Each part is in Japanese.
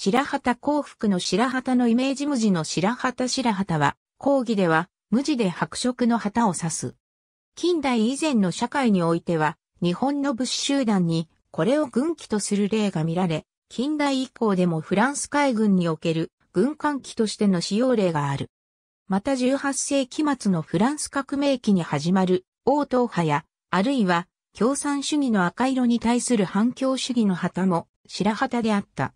白旗幸福の白旗のイメージ無地の白旗白旗は、講義では無地で白色の旗を指す。近代以前の社会においては、日本の物資集団にこれを軍旗とする例が見られ、近代以降でもフランス海軍における軍艦旗としての使用例がある。また18世紀末のフランス革命期に始まる王党派や、あるいは共産主義の赤色に対する反共主義の旗も白旗であった。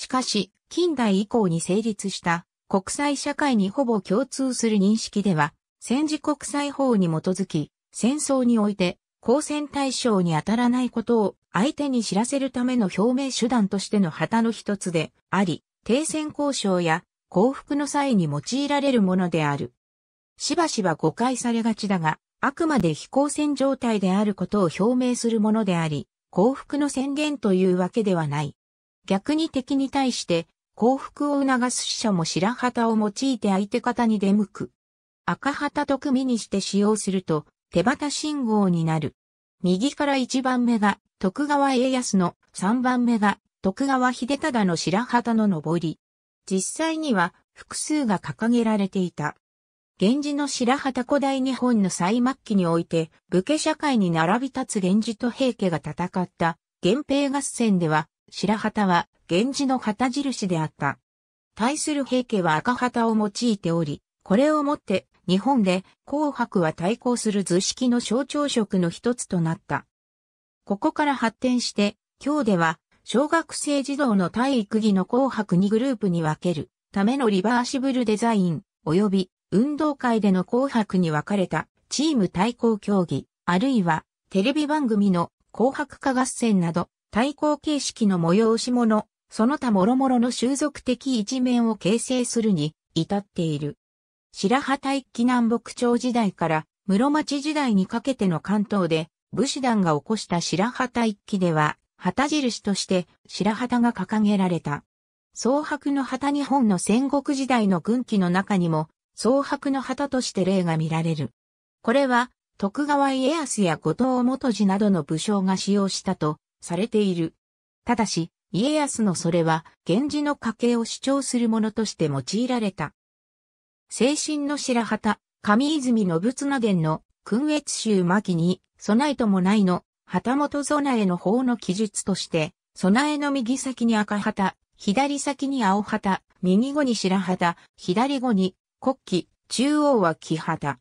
しかし、近代以降に成立した国際社会にほぼ共通する認識では、戦時国際法に基づき、戦争において、交戦対象に当たらないことを相手に知らせるための表明手段としての旗の一つであり、停戦交渉や降伏の際に用いられるものである。しばしば誤解されがちだが、あくまで非交戦状態であることを表明するものであり、降伏の宣言というわけではない。逆に敵に対して降伏を促す使者も白旗を用いて相手方に出向く。赤旗と組にして使用すると手旗信号になる。右から1番目が徳川家康の3番目が徳川秀忠の白旗の上り。実際には複数が掲げられていた。源氏の白旗古代日本の最末期において、武家社会に並び立つ源氏と平家が戦った、源平合戦では、白旗は源氏の旗印であった。対する平家は赤旗を用いており、これをもって日本で紅白は対抗する図式の象徴色の一つとなった。ここから発展して、今日では小学生児童の体育着の紅白にグループに分けるためのリバーシブルデザイン及び運動会での紅白に分かれたチーム対抗競技あるいはテレビ番組の紅白化合戦など対抗形式の催し物、その他諸々の習俗的一面を形成するに至っている。白旗一揆南北朝時代から室町時代にかけての関東で武士団が起こした白旗一揆では旗印として白旗が掲げられた。蒼白の旗日本の戦国時代の軍旗の中にも蒼白の旗として例が見られる。これは徳川家康や後藤元次などの武将が使用したとされている。ただし、家康のそれは、源氏の家系を主張するものとして用いられた。精神の白旗、上泉の仏な伝の、君越州巻に、備えともないの、旗本備えの法の記述として、備えの右先に赤旗、左先に青旗、右後に白旗、左後に国旗、中央は木旗。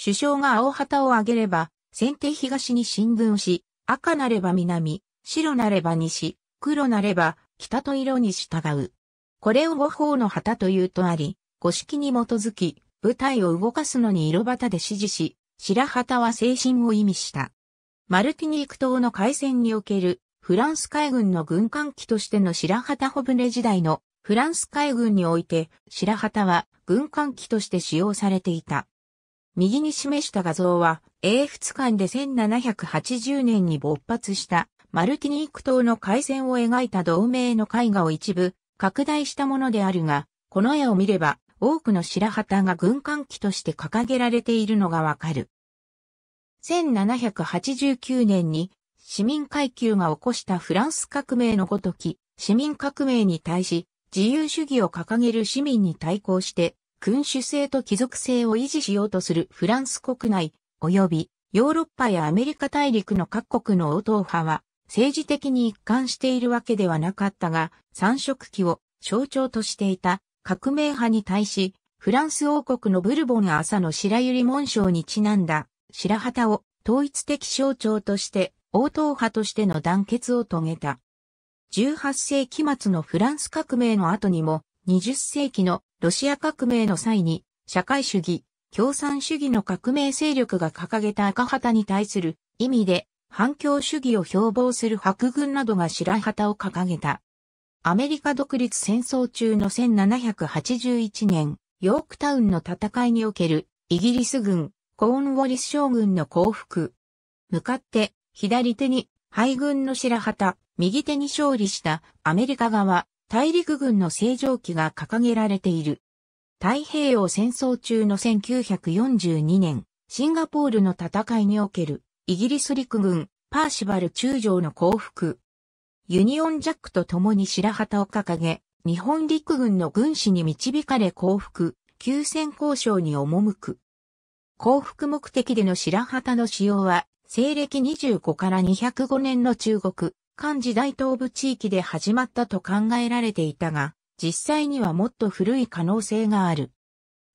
首相が青旗を上げれば、先手東に進軍し、赤なれば南、白なれば西、黒なれば北と色に従う。これを五方の旗というとあり、五式に基づき、舞台を動かすのに色旗で指示し、白旗は精神を意味した。マルティニーク島の海戦におけるフランス海軍の軍艦機としての白旗ホブレ時代のフランス海軍において白旗は軍艦機として使用されていた。右に示した画像は英仏艦で1780年に勃発したマルティニーク島の海戦を描いた同盟の絵画を一部拡大したものであるが、この絵を見れば多くの白旗が軍艦機として掲げられているのがわかる。1789年に市民階級が起こしたフランス革命のごとき、市民革命に対し自由主義を掲げる市民に対抗して君主制と貴族制を維持しようとするフランス国内及びヨーロッパやアメリカ大陸の各国の応答派は政治的に一貫しているわけではなかったが、三色旗を象徴としていた革命派に対し、フランス王国のブルボン朝の白百合紋章にちなんだ白旗を統一的象徴として王党派としての団結を遂げた。18世紀末のフランス革命の後にも、20世紀のロシア革命の際に、社会主義、共産主義の革命勢力が掲げた赤旗に対する意味で反共主義を標榜する白軍などが白旗を掲げた。アメリカ独立戦争中の1781年、ヨークタウンの戦いにおけるイギリス軍、コーンウォリス将軍の降伏。向かって、左手に敗軍の白旗、右手に勝利したアメリカ側、大陸軍の正常旗が掲げられている。太平洋戦争中の1942年、シンガポールの戦いにおけるイギリス陸軍、パーシバル中将の降伏。ユニオンジャックと共に白旗を掲げ、日本陸軍の軍師に導かれ降伏、休戦交渉に赴く。降伏目的での白旗の使用は、西暦25から205年の中国、漢時代東部地域で始まったと考えられていたが、実際にはもっと古い可能性がある。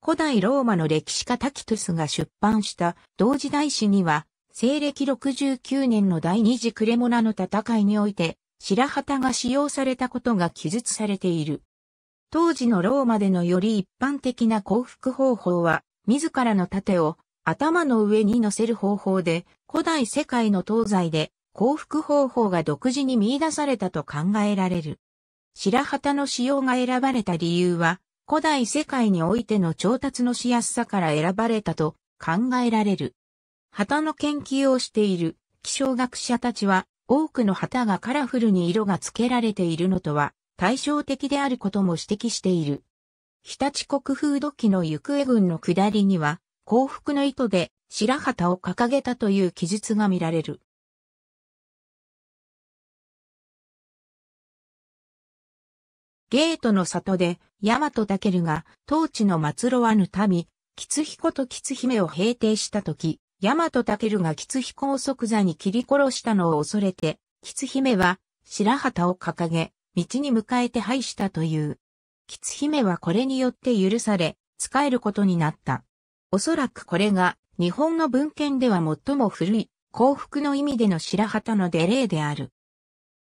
古代ローマの歴史家タキトゥスが出版した同時代史には、西暦69年の第二次クレモナの戦いにおいて、白旗が使用されたことが記述されている。当時のローマでのより一般的な降伏方法は、自らの盾を頭の上に乗せる方法で、古代世界の東西で降伏方法が独自に見出されたと考えられる。白旗の使用が選ばれた理由は、古代世界においての調達のしやすさから選ばれたと考えられる。旗の研究をしている気象学者たちは、多くの旗がカラフルに色が付けられているのとは対照的であることも指摘している。日立国風土器の行方群の下りには、幸福の糸で白旗を掲げたという記述が見られる。ゲートの里で、大和武が、当地の末路はぬ民、吉彦と吉姫を平定したとき、大和武が吉彦を即座に切り殺したのを恐れて、ヒ姫は白旗を掲げ、道に向かえて廃したという。ヒ姫はこれによって許され、仕えることになった。おそらくこれが日本の文献では最も古い幸福の意味での白旗のデレーである。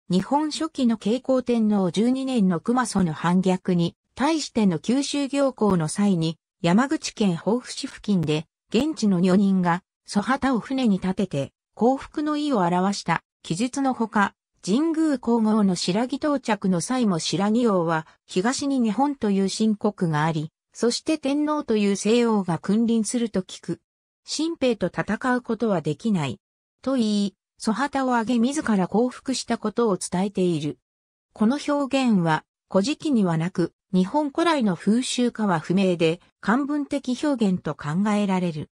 日本初期の慶光天皇12年の熊祖の反逆に、対しての九州行行の際に、山口県防府市付近で、現地の女人が素旗を船に立てて、幸福の意を表した記述のほか、神宮皇后の白木到着の際も白木王は、東に日本という新国があり、そして天皇という西王が君臨すると聞く。新兵と戦うことはできない。と言い、素旗を上げ自ら降伏したことを伝えている。この表現は、古事記にはなく、日本古来の風習化は不明で、漢文的表現と考えられる。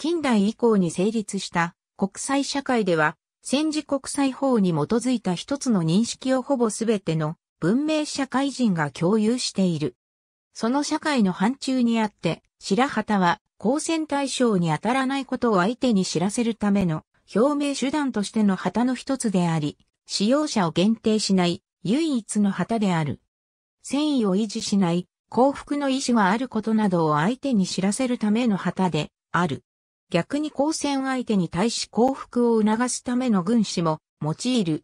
近代以降に成立した国際社会では、戦時国際法に基づいた一つの認識をほぼすべての文明社会人が共有している。その社会の範疇にあって、白旗は公戦対象に当たらないことを相手に知らせるための表明手段としての旗の一つであり、使用者を限定しない唯一の旗である。戦意を維持しない幸福の意志があることなどを相手に知らせるための旗である。逆に交戦相手に対し降伏を促すための軍師も用いる。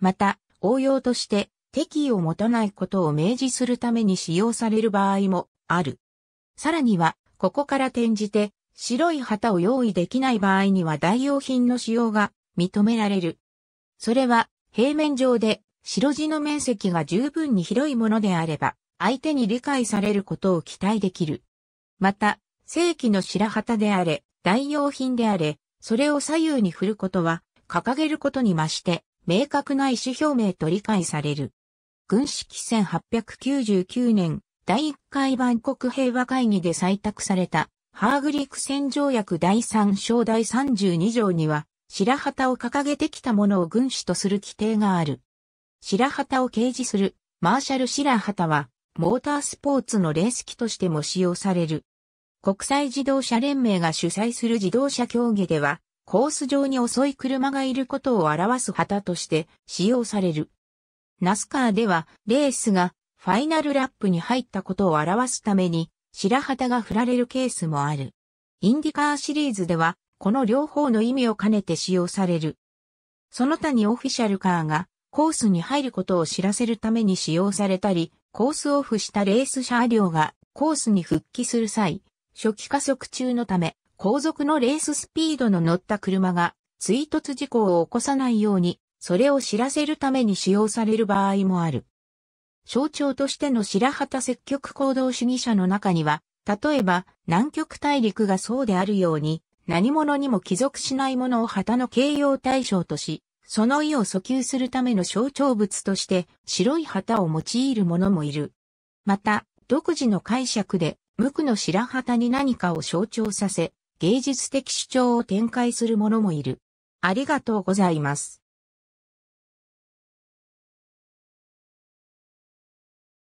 また、応用として敵意を持たないことを明示するために使用される場合もある。さらには、ここから転じて、白い旗を用意できない場合には代用品の使用が認められる。それは、平面上で白地の面積が十分に広いものであれば、相手に理解されることを期待できる。また、正規の白旗であれ、代用品であれ、それを左右に振ることは、掲げることに増して、明確な意思表明と理解される。軍式1899年、第1回万国平和会議で採択された、ハーグリク戦条約第3章第32条には、白旗を掲げてきたものを軍師とする規定がある。白旗を掲示する、マーシャル白旗は、モータースポーツのレース機としても使用される。国際自動車連盟が主催する自動車競技では、コース上に遅い車がいることを表す旗として使用される。ナスカーでは、レースがファイナルラップに入ったことを表すために、白旗が振られるケースもある。インディカーシリーズでは、この両方の意味を兼ねて使用される。その他にオフィシャルカーがコースに入ることを知らせるために使用されたり、コースオフしたレース車両がコースに復帰する際、初期加速中のため、後続のレーススピードの乗った車が追突事故を起こさないように、それを知らせるために使用される場合もある。象徴としての白旗積極行動主義者の中には、例えば南極大陸がそうであるように、何者にも帰属しないものを旗の形容対象とし、その意を訴求するための象徴物として白い旗を用いる者もいる。また、独自の解釈で無垢の白旗に何かを象徴させ、芸術的主張を展開する者もいる。ありがとうございます。